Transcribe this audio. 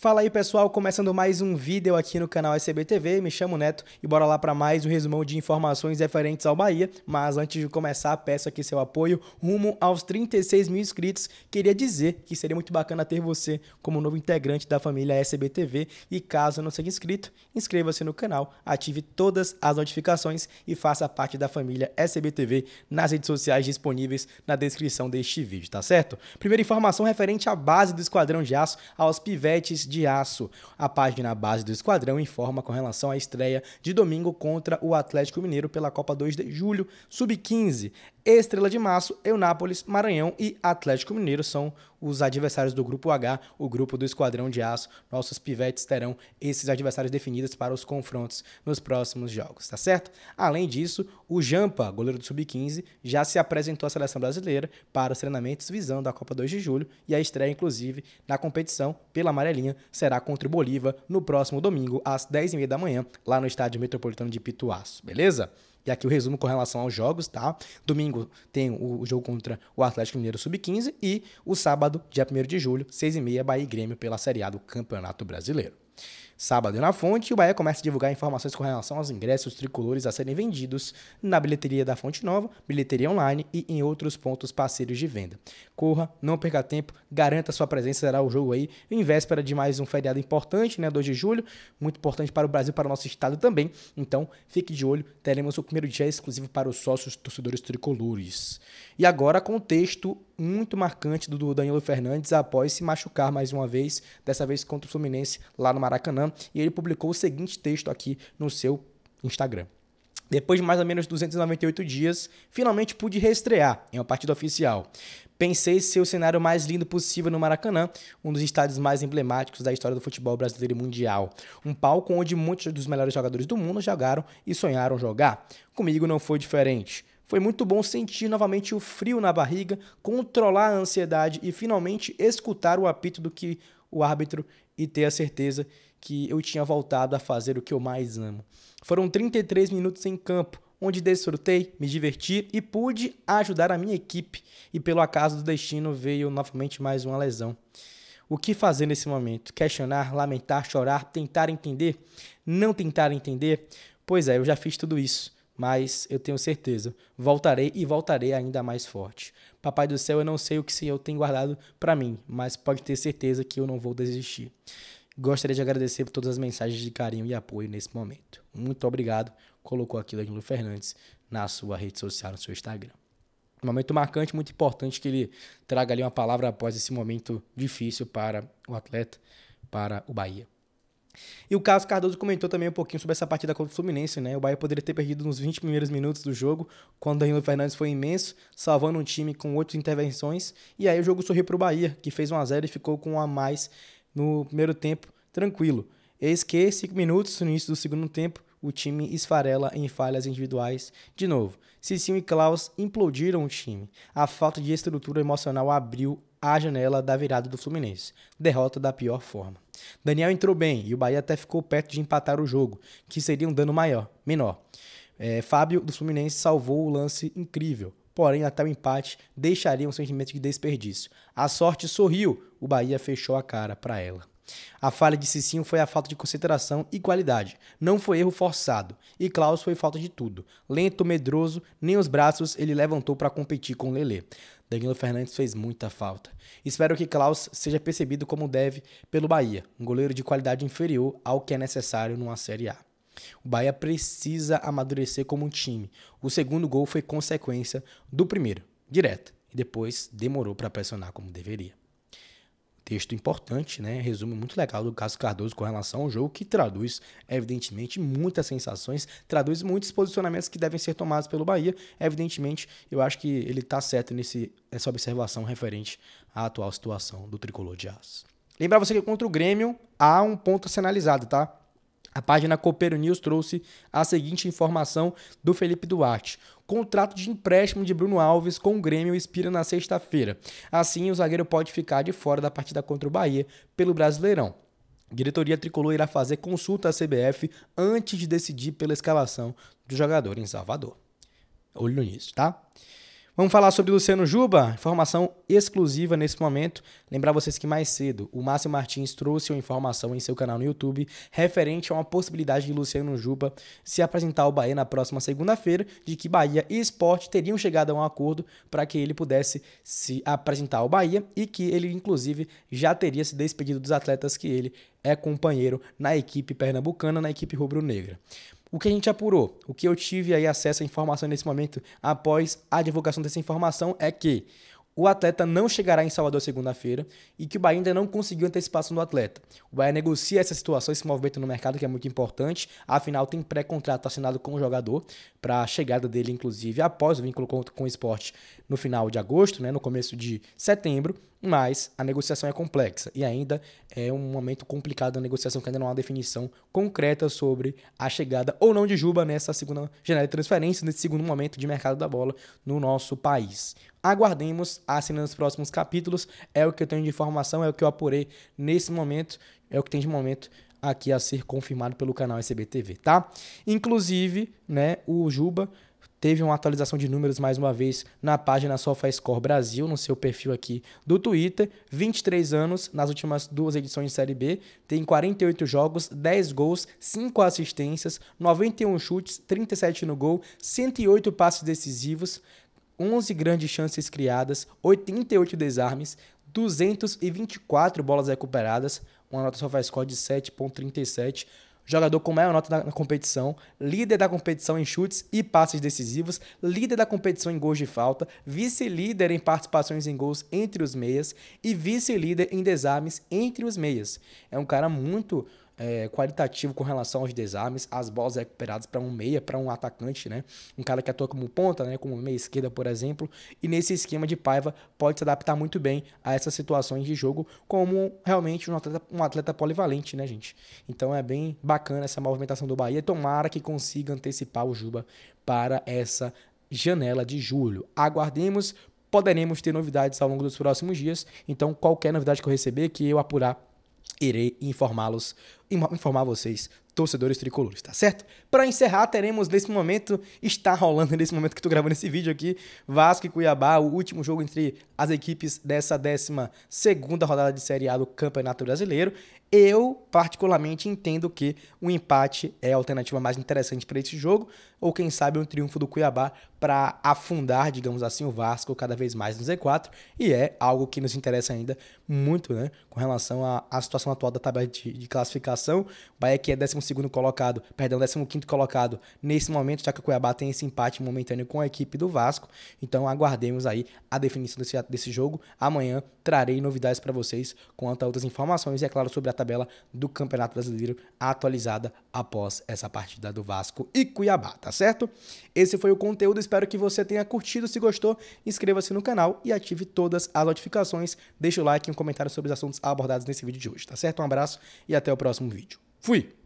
Fala aí pessoal, começando mais um vídeo aqui no canal SBTV, me chamo Neto e bora lá para mais um resumão de informações referentes ao Bahia, mas antes de começar peço aqui seu apoio, rumo aos 36 mil inscritos, queria dizer que seria muito bacana ter você como novo integrante da família SBTV e caso não seja inscrito, inscreva-se no canal, ative todas as notificações e faça parte da família SBTV nas redes sociais disponíveis na descrição deste vídeo, tá certo? Primeira informação referente à base do Esquadrão de Aço, aos pivetes de aço. A página base do esquadrão informa com relação à estreia de domingo contra o Atlético Mineiro pela Copa 2 de Julho, sub-15. Estrela de Março, Eunápolis, Maranhão e Atlético Mineiro são os adversários do Grupo H, o grupo do Esquadrão de Aço. Nossos pivetes terão esses adversários definidos para os confrontos nos próximos jogos, tá certo? Além disso, o Jampa, goleiro do Sub-15, já se apresentou à seleção brasileira para os treinamentos visando a Copa 2 de julho e a estreia, inclusive, na competição pela amarelinha será contra o Bolívar no próximo domingo, às 10h30 da manhã, lá no estádio metropolitano de Pituaço, beleza? E aqui o resumo com relação aos jogos, tá? Domingo tem o, jogo contra o Atlético Mineiro Sub-15 e o sábado, dia 1 de julho, 6h30, Bahia e Grêmio pela Série A do Campeonato Brasileiro. Sábado na fonte, o Bahia começa a divulgar informações com relação aos ingressos tricolores a serem vendidos na bilheteria da Fonte Nova, bilheteria online e em outros pontos parceiros de venda. Corra, não perca tempo, garanta sua presença, será o jogo aí em véspera de mais um feriado importante, né, 2 de julho, muito importante para o Brasil, para o nosso estado também. Então, fique de olho, teremos o primeiro dia exclusivo para os sócios torcedores tricolores. E agora contexto muito marcante do Danilo Fernandes após se machucar mais uma vez, dessa vez contra o Fluminense lá no Maracanã Instagram e ele publicou o seguinte texto aqui no seu Instagram. Depois de mais ou menos 298 dias, finalmente pude reestrear em uma partida oficial. Pensei ser o cenário mais lindo possível no Maracanã, um dos estádios mais emblemáticos da história do futebol brasileiro e mundial. Um palco onde muitos dos melhores jogadores do mundo jogaram e sonharam jogar. Comigo não foi diferente. Foi muito bom sentir novamente o frio na barriga, controlar a ansiedade e finalmente escutar o apito do que o árbitro e ter a certeza que eu tinha voltado a fazer o que eu mais amo. Foram 33 minutos em campo, onde desfrutei, me diverti e pude ajudar a minha equipe. E pelo acaso do destino veio novamente mais uma lesão. O que fazer nesse momento? Questionar, lamentar, chorar, tentar entender? Não tentar entender? Pois é, eu já fiz tudo isso, mas eu tenho certeza, voltarei e voltarei ainda mais forte. Papai do céu, eu não sei o que o Senhor tem guardado para mim, mas pode ter certeza que eu não vou desistir. Gostaria de agradecer por todas as mensagens de carinho e apoio nesse momento. Muito obrigado. Colocou aqui Danilo Fernandes na sua rede social, no seu Instagram. Um momento marcante, muito importante que ele traga ali uma palavra após esse momento difícil para o atleta, para o Bahia. E o Carlos Cardoso comentou também um pouquinho sobre essa partida contra o Fluminense, né? O Bahia poderia ter perdido nos 20 primeiros minutos do jogo, quando Danilo Fernandes foi imenso, salvando um time com oito intervenções, e aí o jogo sorriu para o Bahia, que fez 1 a 0 e ficou com um a mais no primeiro tempo tranquilo. Eis que, cinco minutos no início do segundo tempo, o time esfarela em falhas individuais de novo. Cicinho e Klaus implodiram o time. A falta de estrutura emocional abriu a janela da virada do Fluminense. Derrota da pior forma. Daniel entrou bem e o Bahia até ficou perto de empatar o jogo, que seria um dano maior, menor. É, Fábio do Fluminense salvou o lance incrível porém até o empate deixaria um sentimento de desperdício. A sorte sorriu, o Bahia fechou a cara para ela. A falha de Cicinho foi a falta de concentração e qualidade. Não foi erro forçado. E Klaus foi falta de tudo. Lento, medroso, nem os braços ele levantou para competir com Lele. Lelê. Danilo Fernandes fez muita falta. Espero que Klaus seja percebido como deve pelo Bahia, um goleiro de qualidade inferior ao que é necessário numa Série A. O Bahia precisa amadurecer como um time. O segundo gol foi consequência do primeiro, direto, e depois demorou para pressionar como deveria. Texto importante, né? Resumo muito legal do Cássio Cardoso com relação ao jogo, que traduz, evidentemente, muitas sensações, traduz muitos posicionamentos que devem ser tomados pelo Bahia. Evidentemente, eu acho que ele está certo nesse, nessa observação referente à atual situação do tricolor de aço. Lembrar você que contra o Grêmio há um ponto a ser analisado, tá? A página Copeiro News trouxe a seguinte informação do Felipe Duarte. Contrato de empréstimo de Bruno Alves com o Grêmio expira na sexta-feira. Assim, o zagueiro pode ficar de fora da partida contra o Bahia pelo Brasileirão. diretoria tricolor irá fazer consulta à CBF antes de decidir pela escalação do jogador em Salvador. Olho nisso, tá? Vamos falar sobre Luciano Juba, informação exclusiva nesse momento. Lembrar vocês que mais cedo o Márcio Martins trouxe uma informação em seu canal no YouTube referente a uma possibilidade de Luciano Juba se apresentar ao Bahia na próxima segunda-feira, de que Bahia e Esporte teriam chegado a um acordo para que ele pudesse se apresentar ao Bahia e que ele, inclusive, já teria se despedido dos atletas que ele é companheiro na equipe pernambucana, na equipe rubro-negra. O que a gente apurou, o que eu tive aí acesso à informação nesse momento, após a divulgação dessa informação, é que o atleta não chegará em Salvador segunda-feira e que o Bahia ainda não conseguiu antecipação do atleta. O Bahia negocia essa situação, esse movimento no mercado que é muito importante, afinal tem pré-contrato assinado com o jogador para a chegada dele, inclusive após o vínculo com, o esporte no final de agosto, né, no começo de setembro mas a negociação é complexa e ainda é um momento complicado da negociação, que ainda não há uma definição concreta sobre a chegada ou não de Juba nessa segunda janela de transferência, nesse segundo momento de mercado da bola no nosso país. Aguardemos a cena nos próximos capítulos, é o que eu tenho de informação, é o que eu apurei nesse momento, é o que tem de momento aqui a ser confirmado pelo canal SBTV, tá? Inclusive, né, o Juba teve uma atualização de números mais uma vez na página SofaScore Brasil, no seu perfil aqui do Twitter. 23 anos nas últimas duas edições de Série B, tem 48 jogos, 10 gols, 5 assistências, 91 chutes, 37 no gol, 108 passes decisivos, 11 grandes chances criadas, 88 desarmes, 224 bolas recuperadas, uma nota SofaScore de 7.37 jogador com maior nota na competição, líder da competição em chutes e passes decisivos, líder da competição em gols de falta, vice-líder em participações em gols entre os meias e vice-líder em desarmes entre os meias. É um cara muito é, qualitativo com relação aos desarmes, as bolas recuperadas para um meia, para um atacante, né? Um cara que atua como ponta, né? Como meia esquerda, por exemplo. E nesse esquema de Paiva pode se adaptar muito bem a essas situações de jogo, como realmente um atleta, um atleta polivalente, né, gente? Então é bem bacana essa movimentação do Bahia. Tomara que consiga antecipar o Juba para essa janela de julho. Aguardemos, poderemos ter novidades ao longo dos próximos dias. Então, qualquer novidade que eu receber, que eu apurar, irei informá-los, informar vocês torcedores tricolores, tá certo? Para encerrar, teremos nesse momento, está rolando nesse momento que estou gravando esse vídeo aqui, Vasco e Cuiabá, o último jogo entre as equipes dessa 12 segunda rodada de Série A do Campeonato Brasileiro. Eu, particularmente, entendo que um empate é a alternativa mais interessante para esse jogo, ou quem sabe um triunfo do Cuiabá para afundar, digamos assim, o Vasco cada vez mais no Z4, e é algo que nos interessa ainda muito, né, com relação à, à situação atual da tabela de, de classificação. O Bahia que é 12 segundo colocado, perdão, 15 colocado nesse momento, já que o Cuiabá tem esse empate momentâneo com a equipe do Vasco. Então aguardemos aí a definição desse, desse jogo. Amanhã trarei novidades para vocês quanto a outras informações e, é claro, sobre a tabela do Campeonato Brasileiro atualizada após essa partida do Vasco e Cuiabá, tá certo? Esse foi o conteúdo, espero que você tenha curtido. Se gostou, inscreva-se no canal e ative todas as notificações. Deixe o like e um comentário sobre os assuntos abordados nesse vídeo de hoje, tá certo? Um abraço e até o próximo vídeo. Fui!